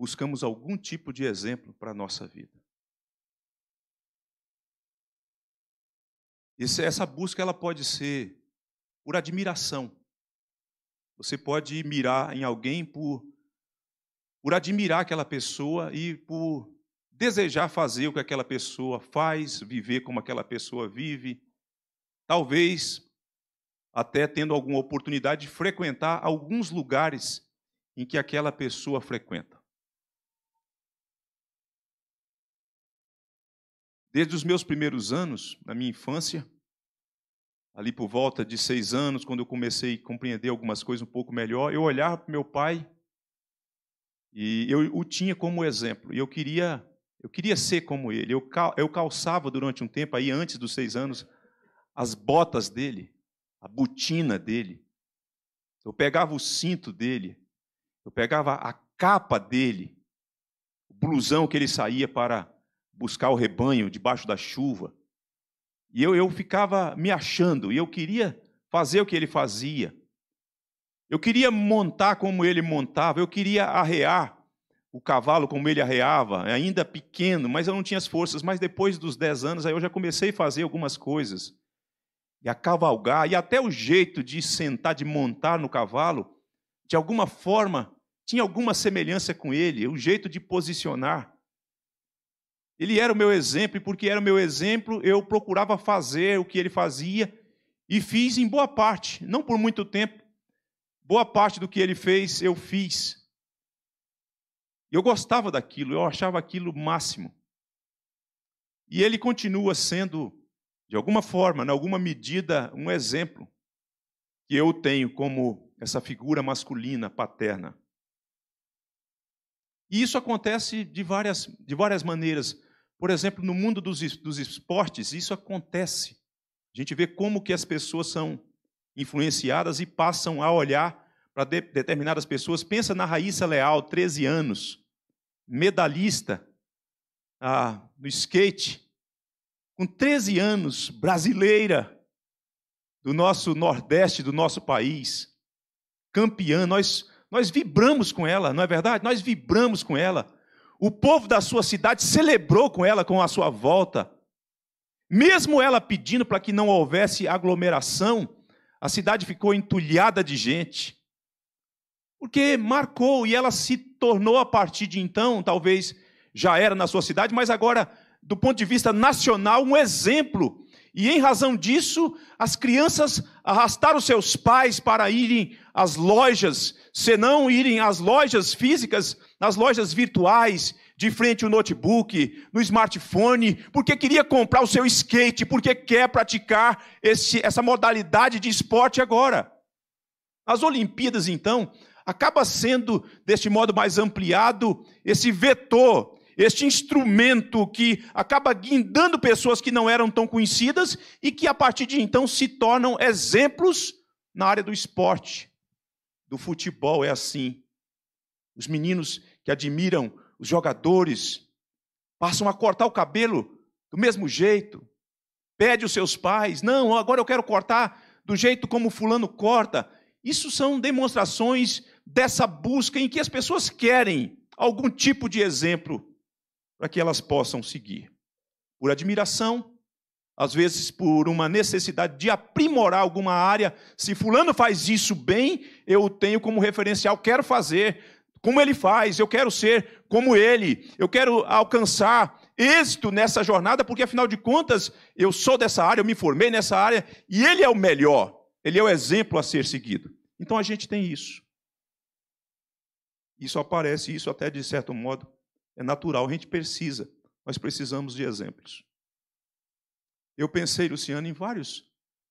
buscamos algum tipo de exemplo para a nossa vida. Esse, essa busca ela pode ser por admiração. Você pode mirar em alguém por, por admirar aquela pessoa e por desejar fazer o que aquela pessoa faz, viver como aquela pessoa vive. Talvez até tendo alguma oportunidade de frequentar alguns lugares em que aquela pessoa frequenta. Desde os meus primeiros anos, na minha infância, ali por volta de seis anos, quando eu comecei a compreender algumas coisas um pouco melhor, eu olhava para meu pai e eu o tinha como exemplo. E eu queria, eu queria ser como ele. Eu, eu calçava durante um tempo, aí antes dos seis anos, as botas dele, a botina dele. Eu pegava o cinto dele, eu pegava a capa dele, o blusão que ele saía para buscar o rebanho debaixo da chuva. E eu, eu ficava me achando, e eu queria fazer o que ele fazia. Eu queria montar como ele montava, eu queria arrear o cavalo como ele arreava, ainda pequeno, mas eu não tinha as forças. Mas depois dos 10 anos, aí eu já comecei a fazer algumas coisas. E a cavalgar, e até o jeito de sentar, de montar no cavalo, de alguma forma, tinha alguma semelhança com ele, o jeito de posicionar. Ele era o meu exemplo, e porque era o meu exemplo, eu procurava fazer o que ele fazia, e fiz em boa parte, não por muito tempo. Boa parte do que ele fez, eu fiz. Eu gostava daquilo, eu achava aquilo máximo. E ele continua sendo, de alguma forma, em alguma medida, um exemplo que eu tenho como essa figura masculina, paterna. E isso acontece de várias, de várias maneiras. Por exemplo, no mundo dos, dos esportes, isso acontece. A gente vê como que as pessoas são influenciadas e passam a olhar para de, determinadas pessoas. Pensa na Raíssa Leal, 13 anos, medalhista ah, no skate, com 13 anos, brasileira do nosso Nordeste, do nosso país, campeã. Nós, nós vibramos com ela, não é verdade? Nós vibramos com ela. O povo da sua cidade celebrou com ela, com a sua volta. Mesmo ela pedindo para que não houvesse aglomeração, a cidade ficou entulhada de gente. Porque marcou e ela se tornou a partir de então, talvez já era na sua cidade, mas agora, do ponto de vista nacional, um exemplo. E em razão disso, as crianças arrastaram seus pais para irem às lojas, se não irem às lojas físicas, nas lojas virtuais, de frente ao notebook, no smartphone, porque queria comprar o seu skate, porque quer praticar esse, essa modalidade de esporte agora. As Olimpíadas, então, acaba sendo, deste modo mais ampliado, esse vetor, este instrumento que acaba guindando pessoas que não eram tão conhecidas e que, a partir de então, se tornam exemplos na área do esporte. Do futebol é assim. Os meninos que admiram os jogadores, passam a cortar o cabelo do mesmo jeito, pede os seus pais, não, agora eu quero cortar do jeito como fulano corta. Isso são demonstrações dessa busca em que as pessoas querem algum tipo de exemplo para que elas possam seguir. Por admiração, às vezes por uma necessidade de aprimorar alguma área. Se fulano faz isso bem, eu tenho como referencial, quero fazer como ele faz, eu quero ser como ele, eu quero alcançar êxito nessa jornada, porque afinal de contas, eu sou dessa área, eu me formei nessa área e ele é o melhor, ele é o exemplo a ser seguido. Então a gente tem isso. Isso aparece, isso até de certo modo é natural, a gente precisa, nós precisamos de exemplos. Eu pensei, Luciano, em vários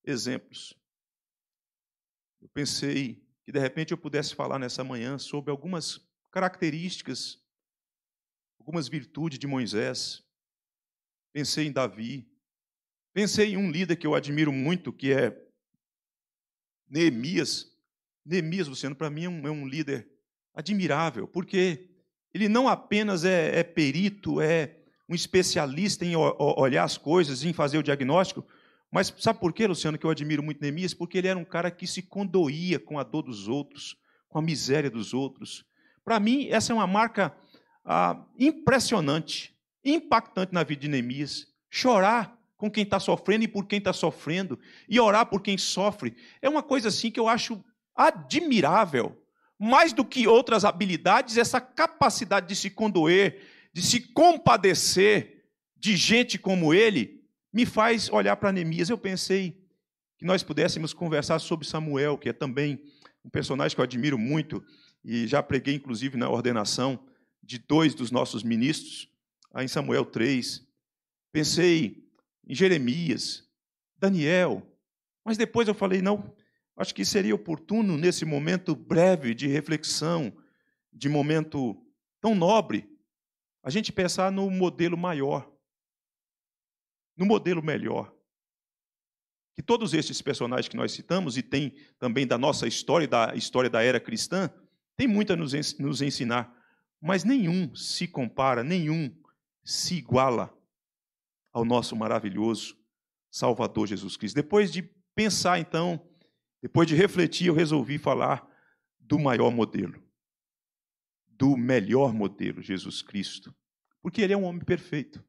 exemplos. Eu pensei e de repente eu pudesse falar nessa manhã sobre algumas características, algumas virtudes de Moisés. Pensei em Davi, pensei em um líder que eu admiro muito, que é Neemias. Neemias, Luciano, para mim é um, é um, líder admirável, porque ele não apenas é, é perito, é um especialista em olhar as coisas, em fazer o diagnóstico, mas sabe por quê, Luciano, que eu admiro muito Neemias? Porque ele era um cara que se condoía com a dor dos outros, com a miséria dos outros. Para mim, essa é uma marca ah, impressionante, impactante na vida de Neemias. Chorar com quem está sofrendo e por quem está sofrendo, e orar por quem sofre, é uma coisa assim que eu acho admirável. Mais do que outras habilidades, essa capacidade de se condoer, de se compadecer de gente como ele, me faz olhar para Neemias. Eu pensei que nós pudéssemos conversar sobre Samuel, que é também um personagem que eu admiro muito e já preguei, inclusive, na ordenação de dois dos nossos ministros, em Samuel 3. Pensei em Jeremias, Daniel, mas depois eu falei, não, acho que seria oportuno, nesse momento breve de reflexão, de momento tão nobre, a gente pensar no modelo maior no modelo melhor. Que todos esses personagens que nós citamos, e tem também da nossa história, da história da era cristã, tem muito a nos ensinar, mas nenhum se compara, nenhum se iguala ao nosso maravilhoso Salvador Jesus Cristo. Depois de pensar, então, depois de refletir, eu resolvi falar do maior modelo, do melhor modelo, Jesus Cristo, porque ele é um homem perfeito.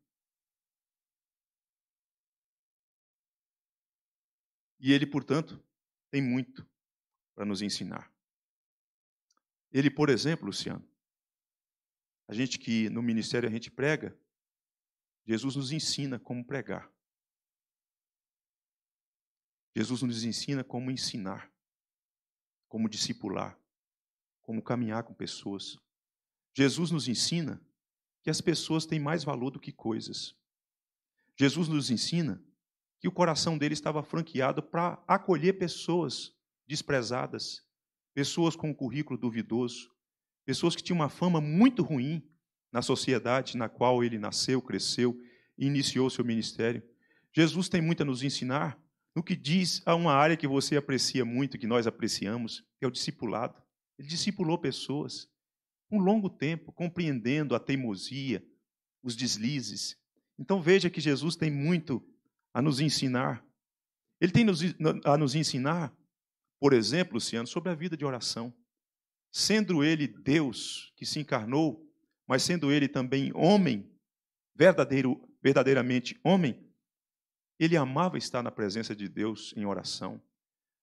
E ele, portanto, tem muito para nos ensinar. Ele, por exemplo, Luciano, a gente que no ministério a gente prega, Jesus nos ensina como pregar. Jesus nos ensina como ensinar, como discipular, como caminhar com pessoas. Jesus nos ensina que as pessoas têm mais valor do que coisas. Jesus nos ensina que o coração dele estava franqueado para acolher pessoas desprezadas, pessoas com um currículo duvidoso, pessoas que tinham uma fama muito ruim na sociedade na qual ele nasceu, cresceu e iniciou seu ministério. Jesus tem muito a nos ensinar no que diz a uma área que você aprecia muito, que nós apreciamos, que é o discipulado. Ele discipulou pessoas um longo tempo, compreendendo a teimosia, os deslizes. Então veja que Jesus tem muito a nos ensinar. Ele tem a nos ensinar, por exemplo, Luciano, sobre a vida de oração. Sendo ele Deus que se encarnou, mas sendo ele também homem, verdadeiro, verdadeiramente homem, ele amava estar na presença de Deus em oração.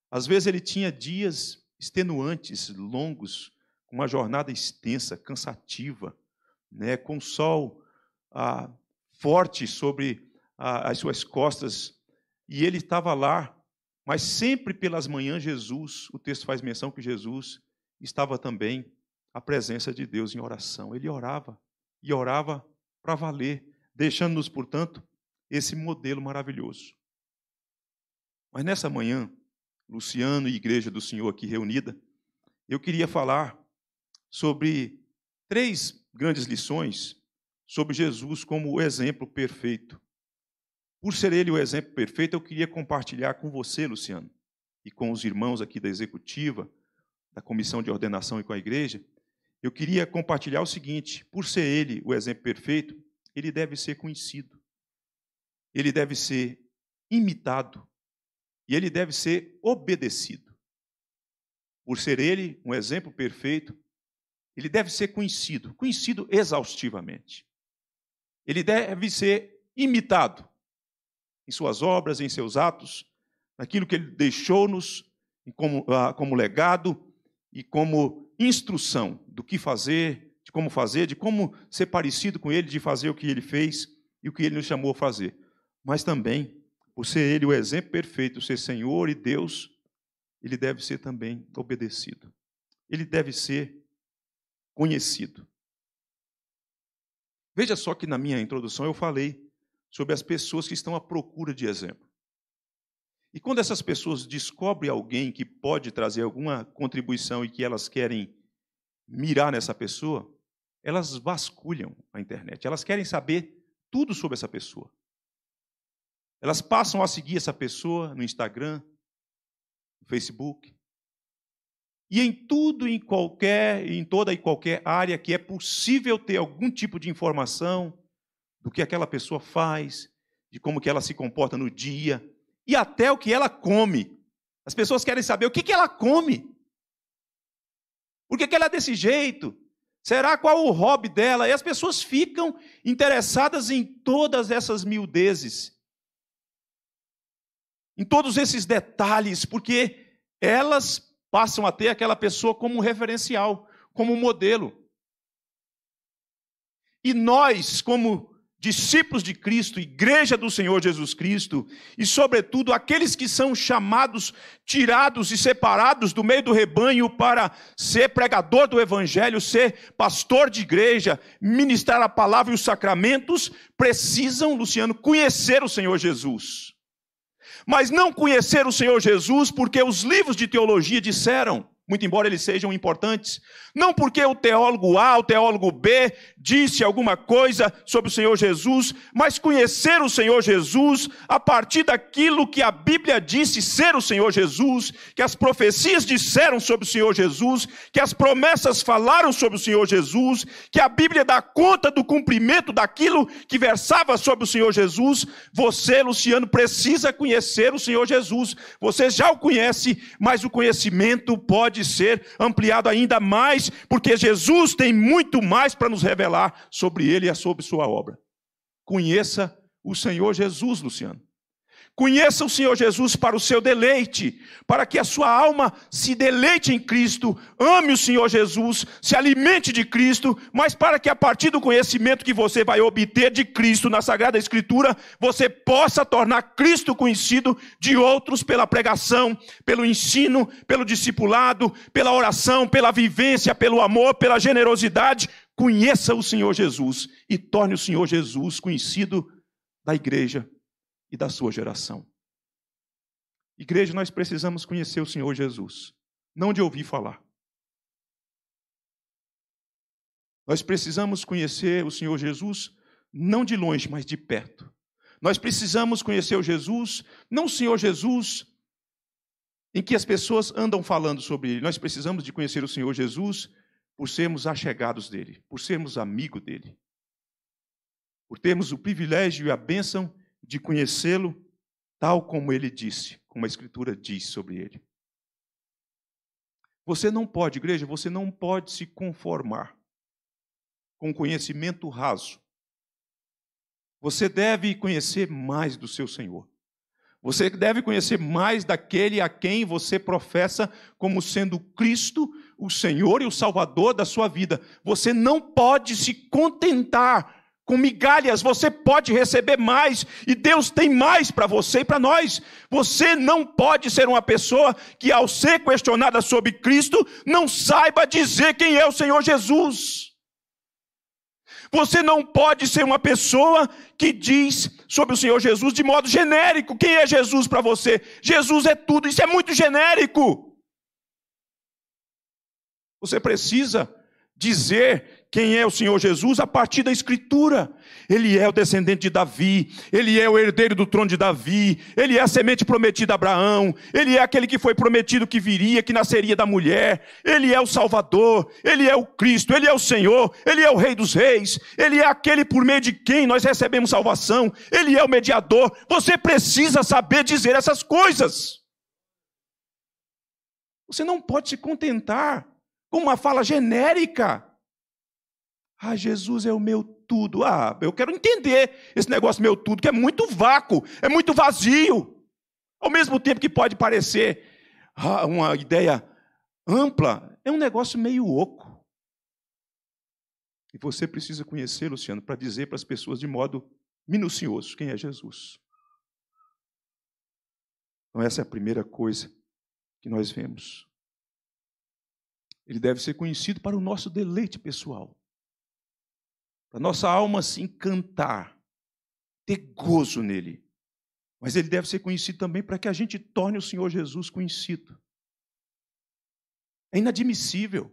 Às vezes ele tinha dias extenuantes, longos, com uma jornada extensa, cansativa, né, com o sol ah, forte sobre as suas costas, e ele estava lá, mas sempre pelas manhãs Jesus, o texto faz menção que Jesus estava também à presença de Deus em oração. Ele orava e orava para valer, deixando-nos, portanto, esse modelo maravilhoso. Mas nessa manhã, Luciano e Igreja do Senhor aqui reunida, eu queria falar sobre três grandes lições sobre Jesus como o exemplo perfeito por ser ele o exemplo perfeito, eu queria compartilhar com você, Luciano, e com os irmãos aqui da executiva, da comissão de ordenação e com a igreja, eu queria compartilhar o seguinte: por ser ele o exemplo perfeito, ele deve ser conhecido, ele deve ser imitado e ele deve ser obedecido. Por ser ele um exemplo perfeito, ele deve ser conhecido, conhecido exaustivamente. Ele deve ser imitado, em suas obras, em seus atos, naquilo que ele deixou-nos como, ah, como legado e como instrução do que fazer, de como fazer, de como ser parecido com ele, de fazer o que ele fez e o que ele nos chamou a fazer. Mas também, por ser ele o exemplo perfeito, ser Senhor e Deus, ele deve ser também obedecido. Ele deve ser conhecido. Veja só que na minha introdução eu falei sobre as pessoas que estão à procura de exemplo. E quando essas pessoas descobrem alguém que pode trazer alguma contribuição e que elas querem mirar nessa pessoa, elas vasculham a internet, elas querem saber tudo sobre essa pessoa. Elas passam a seguir essa pessoa no Instagram, no Facebook. E em tudo, em qualquer, em toda e qualquer área que é possível ter algum tipo de informação, do que aquela pessoa faz, de como que ela se comporta no dia e até o que ela come. As pessoas querem saber o que, que ela come. Por que, que ela é desse jeito? Será qual o hobby dela? E as pessoas ficam interessadas em todas essas miudezes, em todos esses detalhes, porque elas passam a ter aquela pessoa como referencial, como modelo. E nós, como discípulos de Cristo, igreja do Senhor Jesus Cristo, e sobretudo aqueles que são chamados, tirados e separados do meio do rebanho para ser pregador do evangelho, ser pastor de igreja, ministrar a palavra e os sacramentos, precisam, Luciano, conhecer o Senhor Jesus. Mas não conhecer o Senhor Jesus porque os livros de teologia disseram, muito embora eles sejam importantes, não porque o teólogo A, o teólogo B disse alguma coisa sobre o Senhor Jesus, mas conhecer o Senhor Jesus a partir daquilo que a Bíblia disse ser o Senhor Jesus, que as profecias disseram sobre o Senhor Jesus, que as promessas falaram sobre o Senhor Jesus, que a Bíblia dá conta do cumprimento daquilo que versava sobre o Senhor Jesus. Você, Luciano, precisa conhecer o Senhor Jesus. Você já o conhece, mas o conhecimento pode ser ampliado ainda mais porque Jesus tem muito mais para nos revelar sobre ele e sobre sua obra. Conheça o Senhor Jesus, Luciano. Conheça o Senhor Jesus para o seu deleite, para que a sua alma se deleite em Cristo, ame o Senhor Jesus, se alimente de Cristo, mas para que a partir do conhecimento que você vai obter de Cristo na Sagrada Escritura, você possa tornar Cristo conhecido de outros pela pregação, pelo ensino, pelo discipulado, pela oração, pela vivência, pelo amor, pela generosidade. Conheça o Senhor Jesus e torne o Senhor Jesus conhecido da igreja e da sua geração. Igreja, nós precisamos conhecer o Senhor Jesus, não de ouvir falar. Nós precisamos conhecer o Senhor Jesus não de longe, mas de perto. Nós precisamos conhecer o Jesus, não o Senhor Jesus em que as pessoas andam falando sobre ele. Nós precisamos de conhecer o Senhor Jesus por sermos achegados dele, por sermos amigo dele, por termos o privilégio e a bênção de conhecê-lo tal como ele disse, como a Escritura diz sobre ele. Você não pode, igreja, você não pode se conformar com conhecimento raso. Você deve conhecer mais do seu Senhor. Você deve conhecer mais daquele a quem você professa como sendo Cristo, o Senhor e o Salvador da sua vida. Você não pode se contentar com migalhas você pode receber mais, e Deus tem mais para você e para nós. Você não pode ser uma pessoa que, ao ser questionada sobre Cristo, não saiba dizer quem é o Senhor Jesus. Você não pode ser uma pessoa que diz sobre o Senhor Jesus de modo genérico: quem é Jesus para você? Jesus é tudo, isso é muito genérico. Você precisa dizer quem é o Senhor Jesus a partir da Escritura. Ele é o descendente de Davi, ele é o herdeiro do trono de Davi, ele é a semente prometida a Abraão, ele é aquele que foi prometido que viria, que nasceria da mulher, ele é o Salvador, ele é o Cristo, ele é o Senhor, ele é o Rei dos Reis, ele é aquele por meio de quem nós recebemos salvação, ele é o mediador. Você precisa saber dizer essas coisas. Você não pode se contentar com uma fala genérica. Ah, Jesus é o meu tudo. Ah, eu quero entender esse negócio meu tudo, que é muito vácuo, é muito vazio. Ao mesmo tempo que pode parecer ah, uma ideia ampla, é um negócio meio oco. E você precisa conhecer, Luciano, para dizer para as pessoas de modo minucioso quem é Jesus. Então, essa é a primeira coisa que nós vemos. Ele deve ser conhecido para o nosso deleite pessoal para nossa alma se assim, encantar, ter gozo nele. Mas ele deve ser conhecido também para que a gente torne o Senhor Jesus conhecido. É inadmissível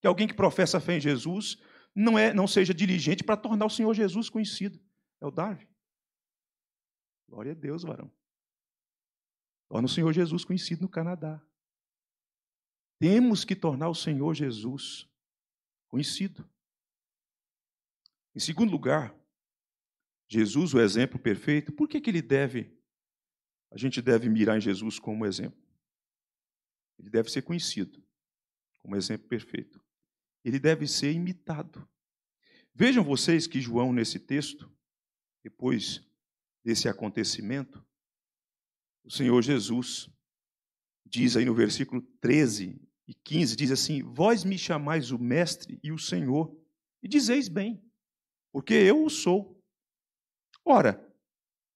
que alguém que professa fé em Jesus não, é, não seja diligente para tornar o Senhor Jesus conhecido. É o Darwin. Glória a Deus, varão. Torna o Senhor Jesus conhecido no Canadá. Temos que tornar o Senhor Jesus conhecido. Em segundo lugar, Jesus, o exemplo perfeito, por que, que ele deve, a gente deve mirar em Jesus como exemplo? Ele deve ser conhecido como exemplo perfeito. Ele deve ser imitado. Vejam vocês que João, nesse texto, depois desse acontecimento, o Senhor Jesus diz aí no versículo 13 e 15, diz assim: Vós me chamais o Mestre e o Senhor, e dizeis bem, porque eu o sou. Ora,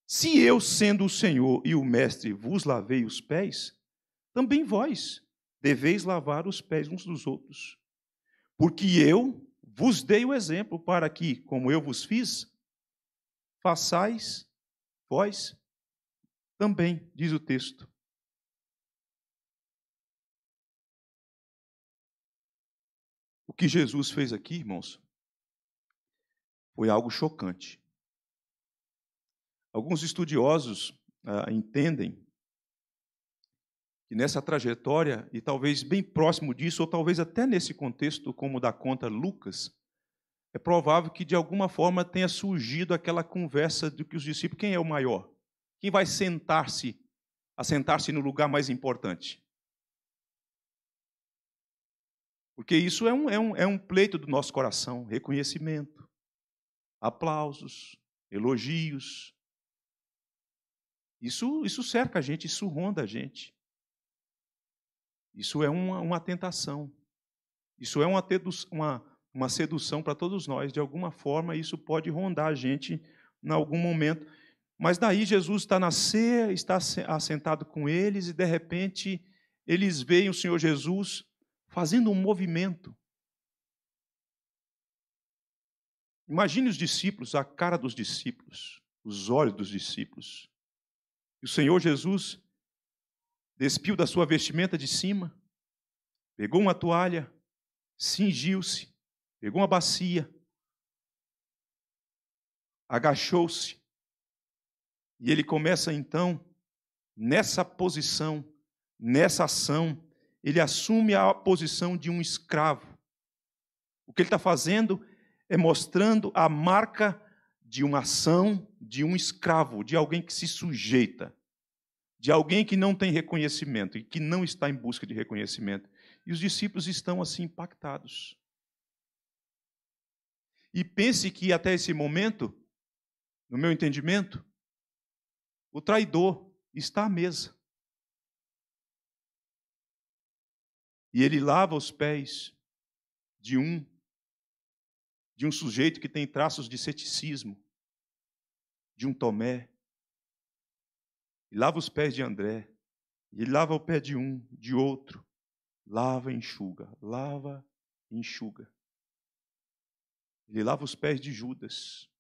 se eu, sendo o Senhor e o Mestre, vos lavei os pés, também vós deveis lavar os pés uns dos outros. Porque eu vos dei o exemplo para que, como eu vos fiz, façais vós também, diz o texto. O que Jesus fez aqui, irmãos, foi algo chocante. Alguns estudiosos ah, entendem que nessa trajetória, e talvez bem próximo disso, ou talvez até nesse contexto, como dá conta Lucas, é provável que de alguma forma tenha surgido aquela conversa de que os discípulos, quem é o maior? Quem vai sentar-se, assentar-se no lugar mais importante? Porque isso é um, é, um, é um pleito do nosso coração, reconhecimento aplausos, elogios. Isso, isso cerca a gente, isso ronda a gente. Isso é uma, uma tentação. Isso é uma, uma, uma sedução para todos nós. De alguma forma, isso pode rondar a gente em algum momento. Mas daí Jesus está na ceia, está assentado com eles, e de repente eles veem o Senhor Jesus fazendo um movimento. Imagine os discípulos, a cara dos discípulos, os olhos dos discípulos. E o Senhor Jesus despiu da sua vestimenta de cima, pegou uma toalha, cingiu-se, pegou uma bacia, agachou-se. E ele começa então, nessa posição, nessa ação, ele assume a posição de um escravo. O que ele está fazendo é mostrando a marca de uma ação de um escravo, de alguém que se sujeita, de alguém que não tem reconhecimento e que não está em busca de reconhecimento. E os discípulos estão assim impactados. E pense que até esse momento, no meu entendimento, o traidor está à mesa. E ele lava os pés de um de um sujeito que tem traços de ceticismo, de um Tomé. E lava os pés de André, e lava o pé de um, de outro, lava e enxuga, lava e enxuga. Ele lava os pés de Judas.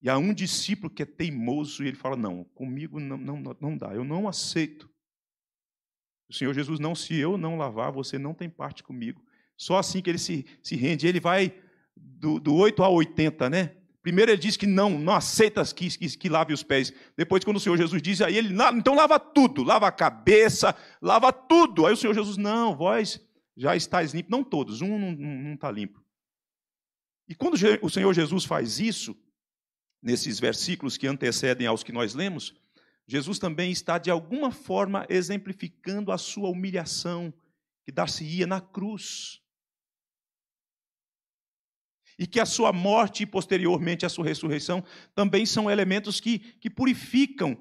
E há um discípulo que é teimoso e ele fala: Não, comigo não, não, não dá, eu não aceito. O Senhor Jesus, não, se eu não lavar, você não tem parte comigo. Só assim que ele se, se rende. Ele vai do, do 8 a 80, né? Primeiro ele diz que não, não aceitas que, que, que, lave os pés. Depois, quando o Senhor Jesus diz, aí ele, então lava tudo, lava a cabeça, lava tudo. Aí o Senhor Jesus, não, vós já estáis limpos. Não todos, um não está limpo. E quando o Senhor Jesus faz isso, nesses versículos que antecedem aos que nós lemos, Jesus também está, de alguma forma, exemplificando a sua humilhação que dar-se-ia na cruz e que a sua morte e posteriormente a sua ressurreição também são elementos que, que purificam.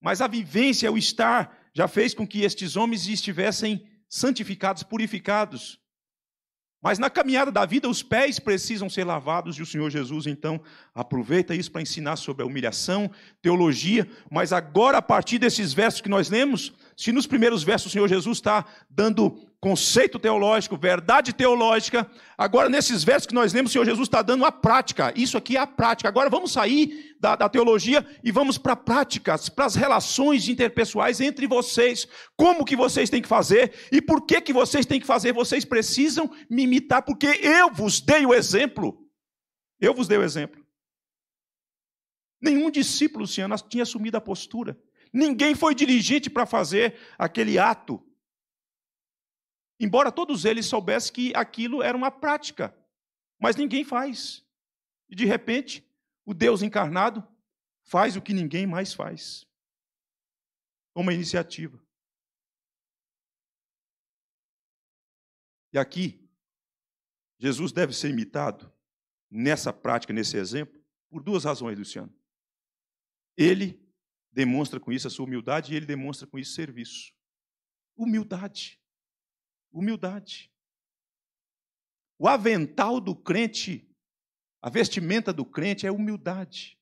Mas a vivência, o estar, já fez com que estes homens estivessem santificados, purificados. Mas na caminhada da vida, os pés precisam ser lavados, e o Senhor Jesus, então, aproveita isso para ensinar sobre a humilhação, teologia. Mas agora, a partir desses versos que nós lemos, se nos primeiros versos o Senhor Jesus está dando conceito teológico, verdade teológica, agora nesses versos que nós lemos, o Senhor Jesus está dando a prática. Isso aqui é a prática. Agora vamos sair da, da teologia e vamos para práticas, para as relações interpessoais entre vocês. Como que vocês têm que fazer e por que que vocês têm que fazer? Vocês precisam me imitar porque eu vos dei o exemplo. Eu vos dei o exemplo. Nenhum discípulo, Luciano, tinha assumido a postura. Ninguém foi dirigente para fazer aquele ato. Embora todos eles soubessem que aquilo era uma prática, mas ninguém faz. E de repente, o Deus encarnado faz o que ninguém mais faz. É uma iniciativa. E aqui, Jesus deve ser imitado nessa prática, nesse exemplo, por duas razões, Luciano. Ele demonstra com isso a sua humildade e ele demonstra com isso serviço. Humildade. Humildade. O avental do crente, a vestimenta do crente é humildade.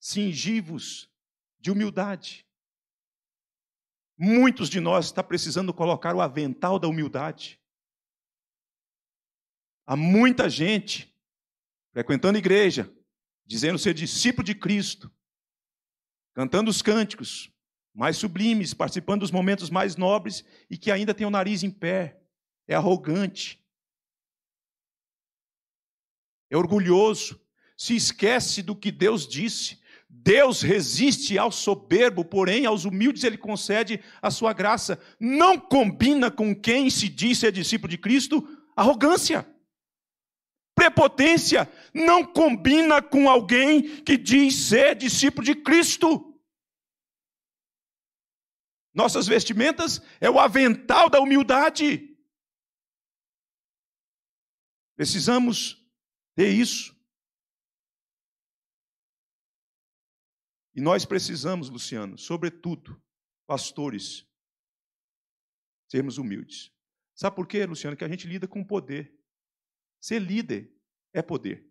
Singivos de humildade. Muitos de nós está precisando colocar o avental da humildade. Há muita gente frequentando igreja, dizendo ser discípulo de Cristo, cantando os cânticos mais sublimes, participando dos momentos mais nobres e que ainda tem o nariz em pé, é arrogante, é orgulhoso, se esquece do que Deus disse. Deus resiste ao soberbo, porém aos humildes ele concede a sua graça. Não combina com quem se diz ser discípulo de Cristo arrogância. Prepotência não combina com alguém que diz ser discípulo de Cristo. Nossas vestimentas é o avental da humildade. Precisamos ter isso. E nós precisamos, Luciano, sobretudo, pastores, sermos humildes. Sabe por quê, Luciano? Que a gente lida com poder. Ser líder é poder.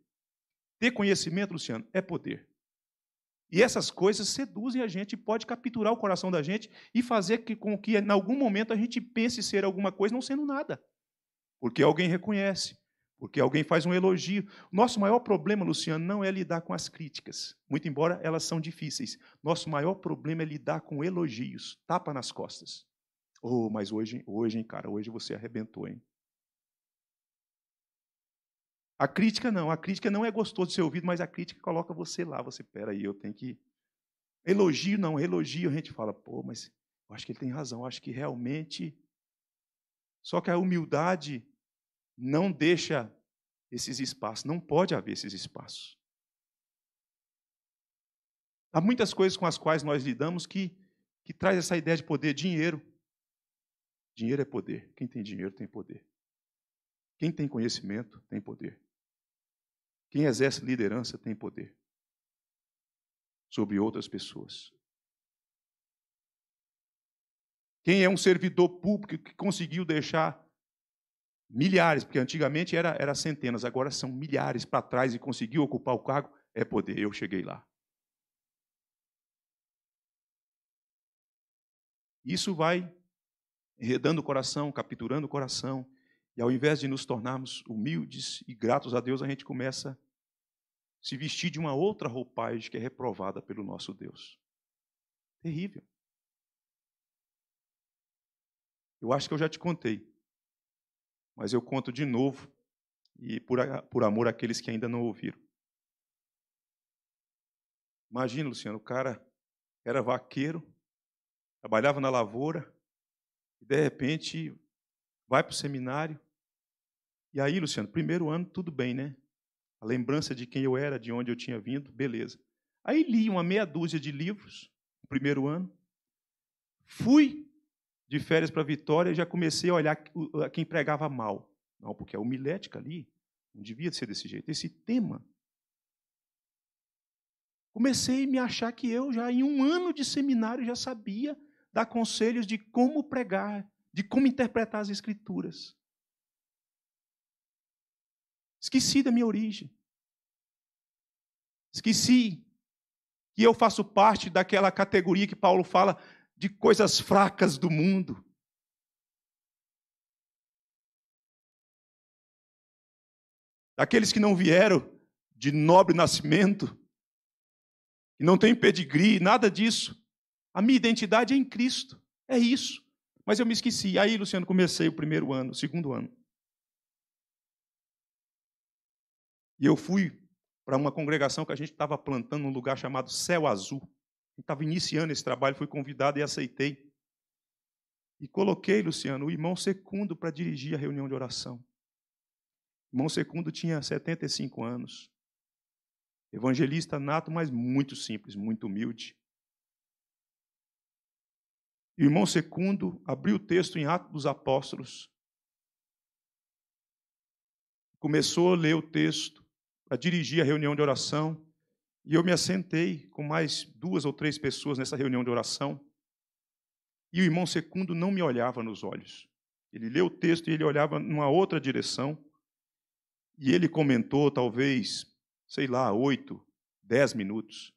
Ter conhecimento, Luciano, é poder. E essas coisas seduzem a gente, pode capturar o coração da gente e fazer que, com que, em algum momento, a gente pense ser alguma coisa não sendo nada. Porque alguém reconhece, porque alguém faz um elogio. Nosso maior problema, Luciano, não é lidar com as críticas, muito embora elas são difíceis. Nosso maior problema é lidar com elogios, tapa nas costas. Oh, mas hoje, hoje, hein, cara, hoje você arrebentou, hein? A crítica não, a crítica não é gostoso de ser ouvido, mas a crítica coloca você lá, você, pera aí, eu tenho que. Elogio não, elogio a gente fala, pô, mas eu acho que ele tem razão, eu acho que realmente. Só que a humildade não deixa esses espaços, não pode haver esses espaços. Há muitas coisas com as quais nós lidamos que, que traz essa ideia de poder. Dinheiro. Dinheiro é poder. Quem tem dinheiro tem poder. Quem tem conhecimento tem poder. Quem exerce liderança tem poder sobre outras pessoas. Quem é um servidor público que conseguiu deixar milhares, porque antigamente era, era centenas, agora são milhares para trás e conseguiu ocupar o cargo, é poder. Eu cheguei lá. Isso vai redando o coração, capturando o coração, e ao invés de nos tornarmos humildes e gratos a Deus, a gente começa a se vestir de uma outra roupagem que é reprovada pelo nosso Deus. Terrível. Eu acho que eu já te contei, mas eu conto de novo e por, por amor àqueles que ainda não ouviram. Imagina, Luciano, o cara era vaqueiro, trabalhava na lavoura, e de repente vai para o seminário, e aí, Luciano, primeiro ano, tudo bem, né? A lembrança de quem eu era, de onde eu tinha vindo, beleza. Aí li uma meia dúzia de livros, no primeiro ano. Fui de férias para Vitória e já comecei a olhar quem pregava mal. Não, porque a homilética ali não devia ser desse jeito. Esse tema. Comecei a me achar que eu já, em um ano de seminário, já sabia dar conselhos de como pregar, de como interpretar as escrituras. Esqueci da minha origem. Esqueci que eu faço parte daquela categoria que Paulo fala de coisas fracas do mundo. Daqueles que não vieram de nobre nascimento, que não têm pedigree, nada disso. A minha identidade é em Cristo. É isso. Mas eu me esqueci. Aí, Luciano, comecei o primeiro ano, o segundo ano. E eu fui para uma congregação que a gente estava plantando num lugar chamado Céu Azul. Estava iniciando esse trabalho, fui convidado e aceitei. E coloquei, Luciano, o irmão Secundo para dirigir a reunião de oração. O irmão Secundo tinha 75 anos. Evangelista nato, mas muito simples, muito humilde. E o irmão Secundo abriu o texto em Atos dos Apóstolos. Começou a ler o texto para dirigir a reunião de oração. E eu me assentei com mais duas ou três pessoas nessa reunião de oração. E o irmão Secundo não me olhava nos olhos. Ele leu o texto e ele olhava numa outra direção. E ele comentou, talvez, sei lá, oito, dez minutos.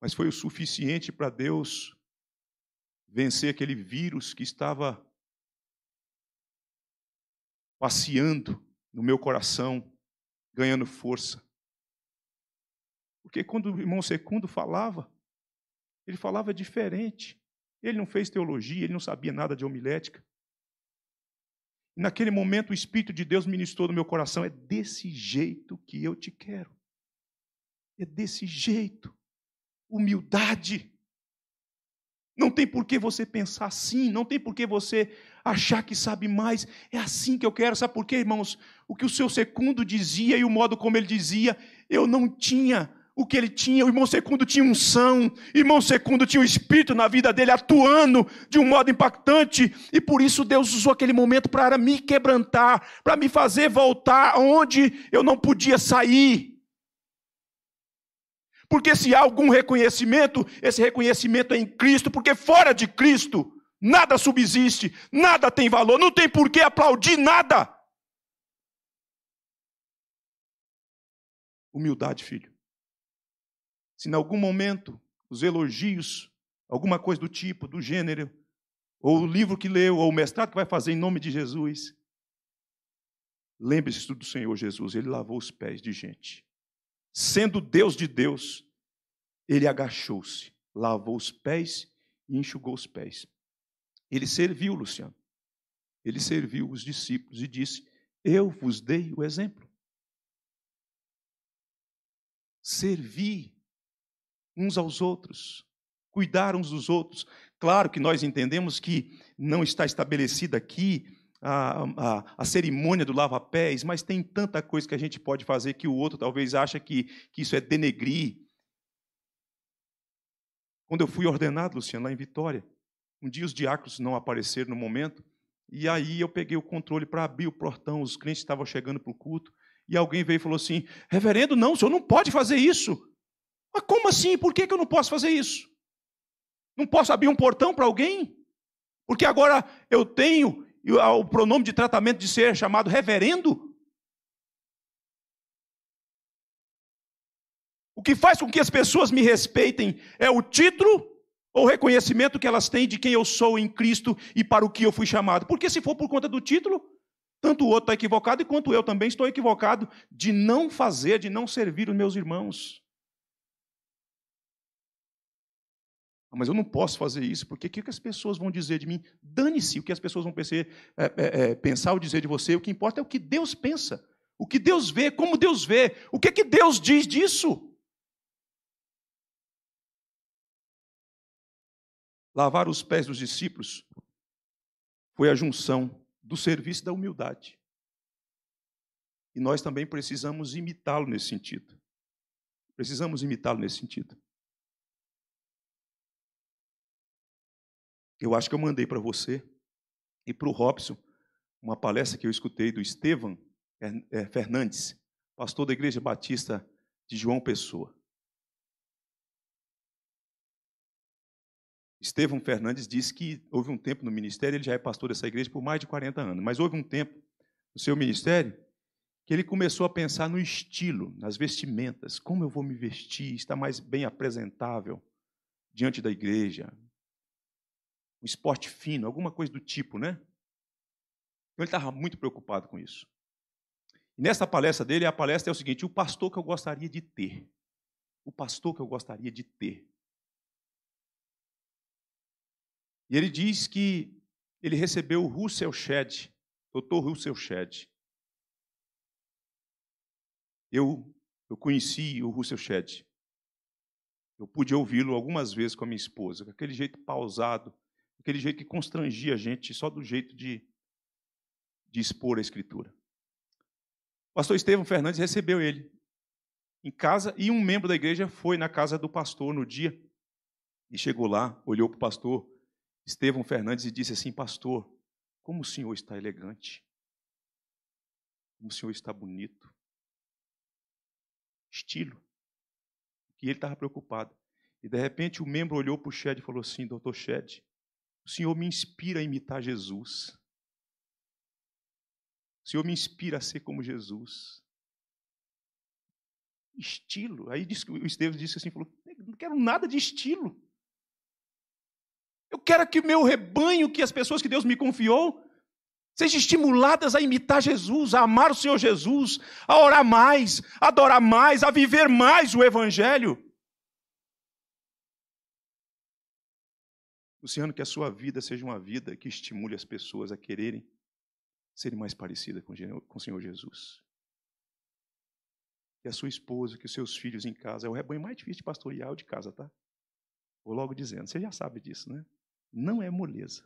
Mas foi o suficiente para Deus vencer aquele vírus que estava passeando no meu coração, ganhando força. Porque quando o irmão Secundo falava, ele falava diferente. Ele não fez teologia, ele não sabia nada de homilética. E naquele momento o Espírito de Deus ministrou no meu coração: é desse jeito que eu te quero. É desse jeito. Humildade. Não tem por que você pensar assim, não tem por que você achar que sabe mais. É assim que eu quero. Sabe por quê, irmãos? O que o seu segundo dizia e o modo como ele dizia, eu não tinha o que ele tinha. O irmão Secundo tinha unção, o irmão Secundo tinha o Espírito na vida dele atuando de um modo impactante, e por isso Deus usou aquele momento para me quebrantar, para me fazer voltar onde eu não podia sair. Porque se há algum reconhecimento, esse reconhecimento é em Cristo, porque fora de Cristo nada subsiste, nada tem valor, não tem por que aplaudir nada. Humildade, filho. Se em algum momento os elogios, alguma coisa do tipo, do gênero, ou o livro que leu, ou o mestrado que vai fazer em nome de Jesus, lembre-se do Senhor Jesus, ele lavou os pés de gente. Sendo Deus de Deus, ele agachou-se, lavou os pés e enxugou os pés. Ele serviu, Luciano. Ele serviu os discípulos e disse: Eu vos dei o exemplo. Servi uns aos outros, cuidar uns dos outros. Claro que nós entendemos que não está estabelecida aqui a, a, a, cerimônia do lava-pés, mas tem tanta coisa que a gente pode fazer que o outro talvez acha que, que isso é denegrir. Quando eu fui ordenado, Luciano, lá em Vitória, um dia os diáconos não apareceram no momento, e aí eu peguei o controle para abrir o portão, os clientes estavam chegando para o culto, e alguém veio e falou assim: Reverendo, não, o senhor não pode fazer isso. Mas como assim? Por que, que eu não posso fazer isso? Não posso abrir um portão para alguém? Porque agora eu tenho o pronome de tratamento de ser chamado reverendo? O que faz com que as pessoas me respeitem é o título ou o reconhecimento que elas têm de quem eu sou em Cristo e para o que eu fui chamado. Porque se for por conta do título, tanto o outro está equivocado quanto eu também estou equivocado de não fazer, de não servir os meus irmãos. Ah, mas eu não posso fazer isso, porque o que as pessoas vão dizer de mim? Dane-se o que as pessoas vão pensar, é, é, é, pensar ou dizer de você. O que importa é o que Deus pensa, o que Deus vê, como Deus vê, o que, é que Deus diz disso. lavar os pés dos discípulos foi a junção do serviço e da humildade. E nós também precisamos imitá-lo nesse sentido. Precisamos imitá-lo nesse sentido. Eu acho que eu mandei para você e para o Robson uma palestra que eu escutei do Estevam eh, Fernandes, pastor da Igreja Batista de João Pessoa. Estevão Fernandes disse que houve um tempo no ministério, ele já é pastor dessa igreja por mais de 40 anos, mas houve um tempo no seu ministério que ele começou a pensar no estilo, nas vestimentas, como eu vou me vestir, estar mais bem apresentável diante da igreja. Um esporte fino, alguma coisa do tipo, né? Então ele estava muito preocupado com isso. E nessa palestra dele, a palestra é o seguinte: o pastor que eu gostaria de ter. O pastor que eu gostaria de ter. E ele diz que ele recebeu o Russell Shedd, doutor Russell Shedd. Eu, eu conheci o Russell Shedd. Eu pude ouvi-lo algumas vezes com a minha esposa, com aquele jeito pausado, aquele jeito que constrangia a gente só do jeito de, de expor a Escritura. O pastor Estevão Fernandes recebeu ele em casa e um membro da igreja foi na casa do pastor no dia e chegou lá, olhou para o pastor Estevão Fernandes e disse assim: Pastor, como o senhor está elegante, como o senhor está bonito. Estilo. E ele estava preocupado. E de repente o membro olhou para o Shed e falou assim: Doutor Shed, o senhor me inspira a imitar Jesus. O senhor me inspira a ser como Jesus. Estilo. Aí o Estevão disse assim: falou, Não quero nada de estilo. Eu quero que o meu rebanho, que as pessoas que Deus me confiou, sejam estimuladas a imitar Jesus, a amar o Senhor Jesus, a orar mais, a adorar mais, a viver mais o Evangelho. Luciano, que a sua vida seja uma vida que estimule as pessoas a quererem serem mais parecidas com o Senhor Jesus. Que a sua esposa, que os seus filhos em casa, é o rebanho mais difícil de pastorear é de casa, tá? Vou logo dizendo, você já sabe disso, né? não é moleza.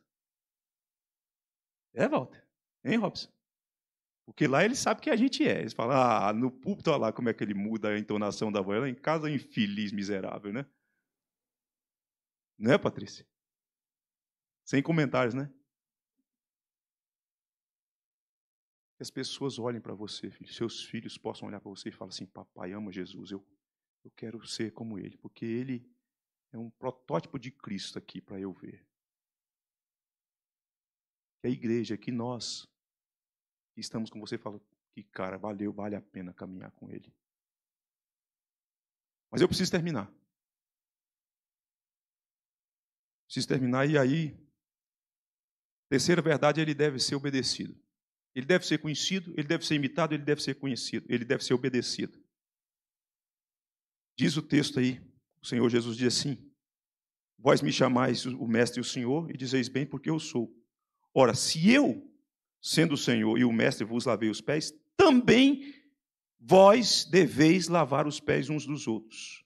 É, Walter? Hein, Robson? Porque lá ele sabe que a gente é. Eles falam, ah, no púlpito, olha lá como é que ele muda a entonação da voz. Lá em casa, é um infeliz miserável, né? Não é, Patrícia? Sem comentários, né? Que as pessoas olhem para você, filho. seus filhos possam olhar para você e falar assim: Papai ama Jesus, eu, eu quero ser como ele, porque ele é um protótipo de Cristo aqui para eu ver que a igreja, que nós que estamos com você, fala que, cara, valeu, vale a pena caminhar com ele. Mas eu preciso terminar. Preciso terminar, e aí, terceira verdade, ele deve ser obedecido. Ele deve ser conhecido, ele deve ser imitado, ele deve ser conhecido, ele deve ser obedecido. Diz o texto aí, o Senhor Jesus diz assim: Vós me chamais o Mestre e o Senhor, e dizeis bem, porque eu sou. Ora, se eu, sendo o Senhor e o Mestre, vos lavei os pés, também vós deveis lavar os pés uns dos outros.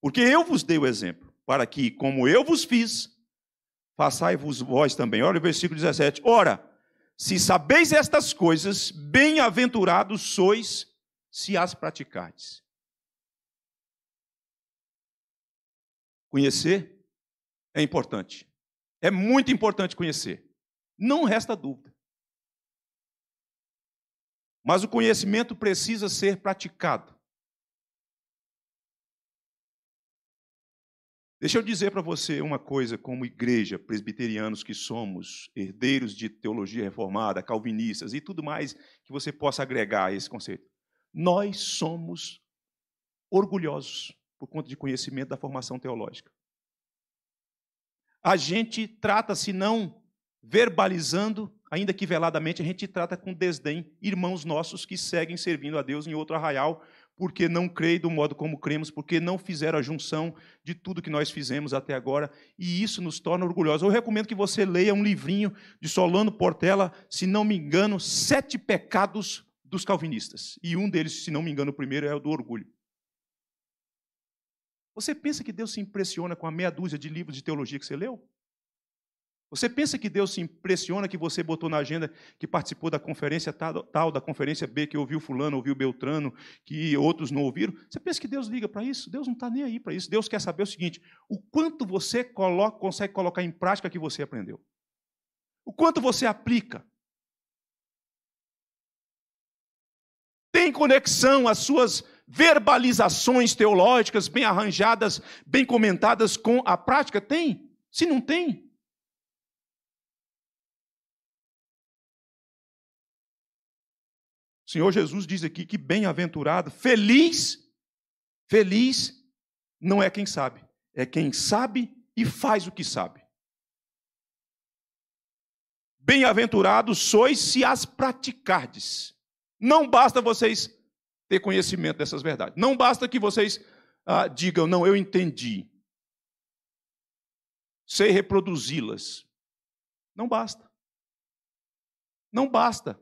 Porque eu vos dei o exemplo, para que, como eu vos fiz, façai-vos vós também. Olha o versículo 17. Ora, se sabeis estas coisas, bem-aventurados sois se as praticais. Conhecer é importante. É muito importante conhecer. Não resta dúvida. Mas o conhecimento precisa ser praticado. Deixa eu dizer para você uma coisa, como igreja, presbiterianos que somos, herdeiros de teologia reformada, calvinistas e tudo mais que você possa agregar a esse conceito. Nós somos orgulhosos por conta de conhecimento da formação teológica. A gente trata-se não verbalizando, ainda que veladamente, a gente trata com desdém irmãos nossos que seguem servindo a Deus em outro arraial, porque não creem do modo como cremos, porque não fizeram a junção de tudo que nós fizemos até agora, e isso nos torna orgulhosos. Eu recomendo que você leia um livrinho de Solano Portela, se não me engano, Sete Pecados dos Calvinistas. E um deles, se não me engano, o primeiro é o do orgulho. Você pensa que Deus se impressiona com a meia dúzia de livros de teologia que você leu? Você pensa que Deus se impressiona que você botou na agenda que participou da conferência tal, tal, da conferência B, que ouviu fulano, ouviu Beltrano, que outros não ouviram? Você pensa que Deus liga para isso? Deus não está nem aí para isso. Deus quer saber o seguinte: o quanto você coloca, consegue colocar em prática o que você aprendeu. O quanto você aplica. Tem conexão as suas verbalizações teológicas bem arranjadas, bem comentadas com a prática? Tem. Se não tem, Senhor Jesus diz aqui que bem-aventurado, feliz, feliz não é quem sabe, é quem sabe e faz o que sabe. Bem-aventurados sois se as praticardes. Não basta vocês ter conhecimento dessas verdades. Não basta que vocês ah, digam, não, eu entendi. Sei reproduzi-las. Não basta. Não basta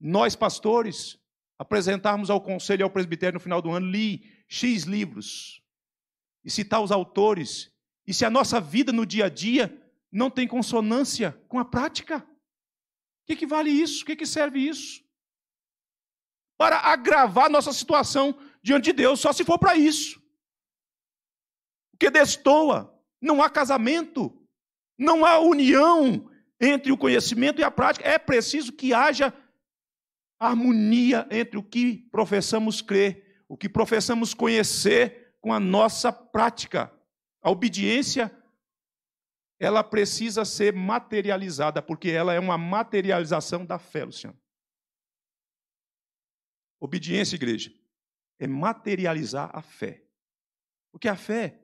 nós pastores apresentarmos ao conselho e ao presbitério no final do ano li X livros e citar os autores, e se a nossa vida no dia a dia não tem consonância com a prática, o que, que vale isso? O que, que serve isso? Para agravar nossa situação diante de Deus, só se for para isso. Porque destoa, não há casamento, não há união entre o conhecimento e a prática, é preciso que haja harmonia entre o que professamos crer, o que professamos conhecer com a nossa prática. A obediência ela precisa ser materializada, porque ela é uma materialização da fé, Luciano. Obediência, igreja, é materializar a fé. Porque a fé,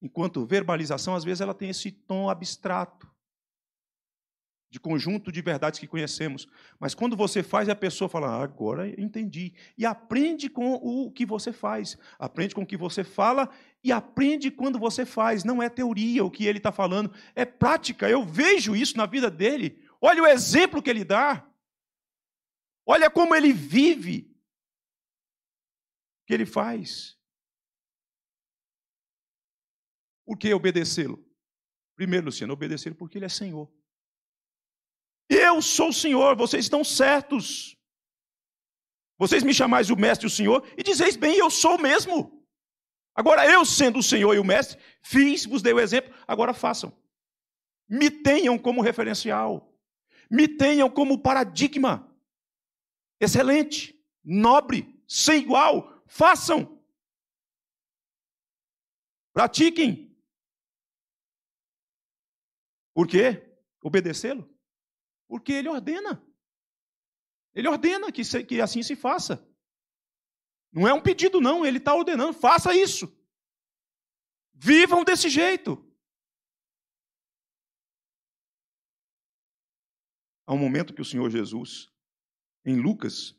enquanto verbalização, às vezes ela tem esse tom abstrato de conjunto de verdades que conhecemos. Mas quando você faz, a pessoa fala, ah, agora entendi. E aprende com o que você faz, aprende com o que você fala e aprende quando você faz. Não é teoria o que ele está falando, é prática. Eu vejo isso na vida dele. Olha o exemplo que ele dá. Olha como ele vive. O que ele faz. Por que obedecê-lo? Primeiro, Luciano, obedecê-lo porque ele é Senhor. Eu sou o Senhor, vocês estão certos. Vocês me chamais o mestre e o senhor e dizeis bem, eu sou mesmo. Agora eu sendo o senhor e o mestre, fiz, vos dei o exemplo, agora façam. Me tenham como referencial. Me tenham como paradigma. Excelente, nobre, sem igual, façam. Pratiquem. Por quê? Obedecê-lo. Porque ele ordena. Ele ordena que, se, que assim se faça. Não é um pedido, não, ele está ordenando: faça isso. Vivam desse jeito. Há um momento que o Senhor Jesus, em Lucas,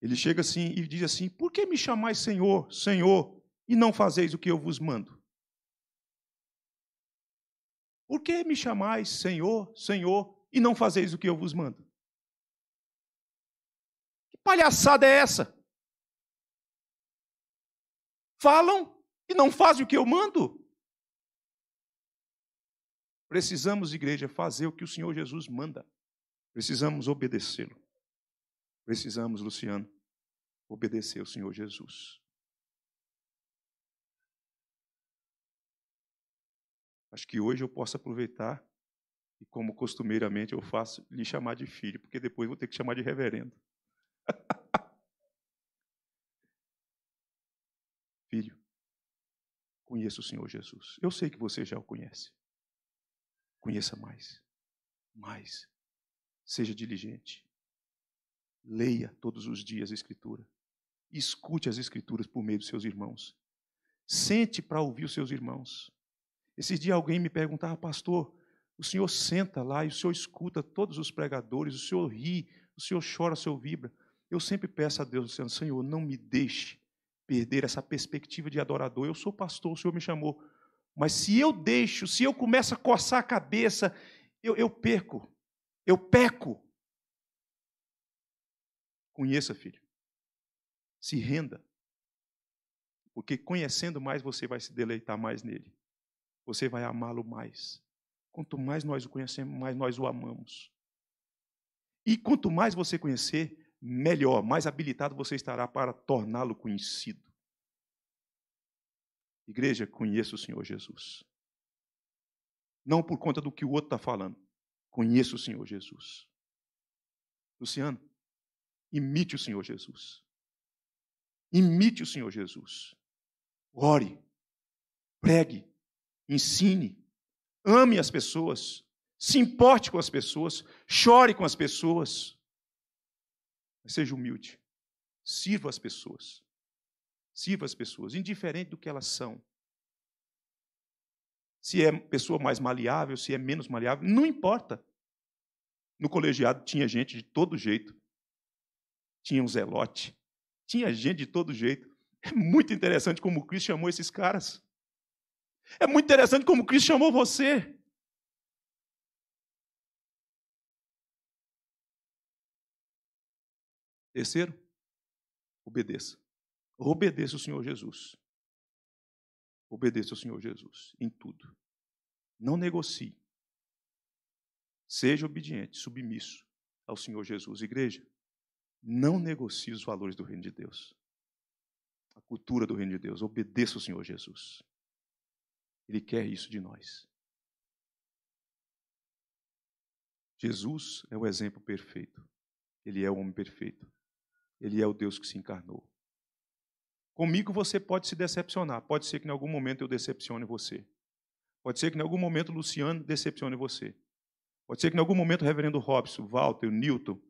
ele chega assim e diz assim: Por que me chamais Senhor, Senhor, e não fazeis o que eu vos mando? Por que me chamais Senhor, Senhor, e não fazeis o que eu vos mando. Que palhaçada é essa? Falam e não fazem o que eu mando? Precisamos, igreja, fazer o que o Senhor Jesus manda. Precisamos obedecê-lo. Precisamos, Luciano, obedecer ao Senhor Jesus. Acho que hoje eu posso aproveitar e como costumeiramente eu faço, lhe chamar de filho, porque depois vou ter que chamar de reverendo. filho, conheça o Senhor Jesus. Eu sei que você já o conhece. Conheça mais, mais. Seja diligente. Leia todos os dias a Escritura. Escute as Escrituras por meio dos seus irmãos. Sente para ouvir os seus irmãos. Esses dias alguém me perguntava, pastor, o Senhor senta lá e o Senhor escuta todos os pregadores, o Senhor ri, o Senhor chora, o Senhor vibra. Eu sempre peço a Deus, Senhor, não me deixe perder essa perspectiva de adorador. Eu sou pastor, o Senhor me chamou. Mas se eu deixo, se eu começo a coçar a cabeça, eu, eu perco, eu peco. Conheça, filho. Se renda. Porque conhecendo mais, você vai se deleitar mais nele. Você vai amá-lo mais. Quanto mais nós o conhecemos, mais nós o amamos. E quanto mais você conhecer, melhor, mais habilitado você estará para torná-lo conhecido. Igreja, conheça o Senhor Jesus. Não por conta do que o outro está falando. Conheça o Senhor Jesus. Luciano, imite o Senhor Jesus. Imite o Senhor Jesus. Ore, pregue, ensine, Ame as pessoas, se importe com as pessoas, chore com as pessoas. Seja humilde, sirva as pessoas. Sirva as pessoas, indiferente do que elas são. Se é pessoa mais maleável, se é menos maleável, não importa. No colegiado tinha gente de todo jeito. Tinha um zelote. Tinha gente de todo jeito. É muito interessante como o Cristo chamou esses caras. É muito interessante como Cristo chamou você. Terceiro, obedeça. Obedeça o Senhor Jesus. Obedeça o Senhor Jesus em tudo. Não negocie. Seja obediente, submisso ao Senhor Jesus. Igreja, não negocie os valores do reino de Deus. A cultura do reino de Deus. Obedeça o Senhor Jesus. Ele quer isso de nós. Jesus é o exemplo perfeito. Ele é o homem perfeito. Ele é o Deus que se encarnou. Comigo você pode se decepcionar. Pode ser que em algum momento eu decepcione você. Pode ser que em algum momento Luciano decepcione você. Pode ser que em algum momento o reverendo Robson, Walter, Newton,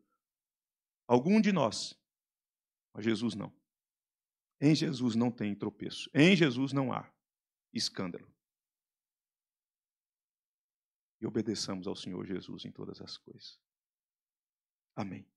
algum de nós. Mas Jesus não. Em Jesus não tem tropeço. Em Jesus não há escândalo e obedeçamos ao Senhor Jesus em todas as coisas. Amém.